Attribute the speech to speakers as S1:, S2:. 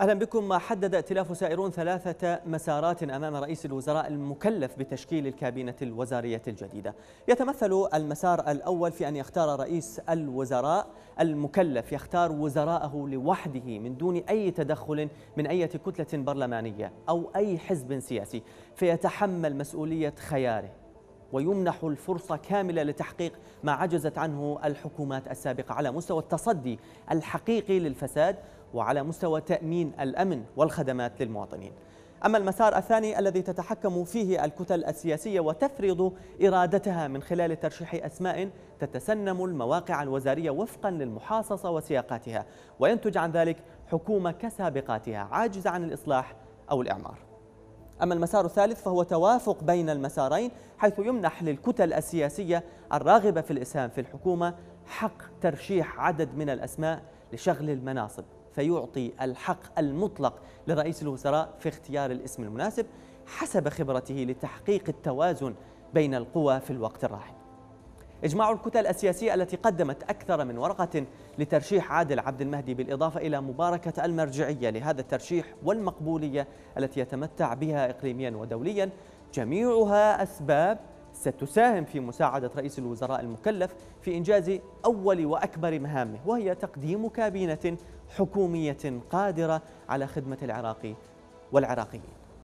S1: أهلا بكم ما حدد ائتلاف سائرون ثلاثة مسارات أمام رئيس الوزراء المكلف بتشكيل الكابينة الوزارية الجديدة يتمثل المسار الأول في أن يختار رئيس الوزراء المكلف يختار وزراءه لوحده من دون أي تدخل من أي كتلة برلمانية أو أي حزب سياسي فيتحمل مسؤولية خياره ويمنح الفرصة كاملة لتحقيق ما عجزت عنه الحكومات السابقة على مستوى التصدي الحقيقي للفساد وعلى مستوى تأمين الأمن والخدمات للمواطنين أما المسار الثاني الذي تتحكم فيه الكتل السياسية وتفرض إرادتها من خلال ترشيح أسماء تتسنم المواقع الوزارية وفقا للمحاصصة وسياقاتها وينتج عن ذلك حكومة كسابقاتها عاجزة عن الإصلاح أو الإعمار أما المسار الثالث فهو توافق بين المسارين حيث يمنح للكتل السياسية الراغبة في الإسهام في الحكومة حق ترشيح عدد من الأسماء لشغل المناصب فيعطي الحق المطلق لرئيس الوزراء في اختيار الاسم المناسب حسب خبرته لتحقيق التوازن بين القوى في الوقت الراهن إجماع الكتل السياسية التي قدمت أكثر من ورقة لترشيح عادل عبد المهدي بالإضافة إلى مباركة المرجعية لهذا الترشيح والمقبولية التي يتمتع بها إقليميا ودوليا جميعها أسباب ستساهم في مساعدة رئيس الوزراء المكلف في إنجاز أول وأكبر مهامه وهي تقديم كابينة حكومية قادرة على خدمة العراق والعراقيين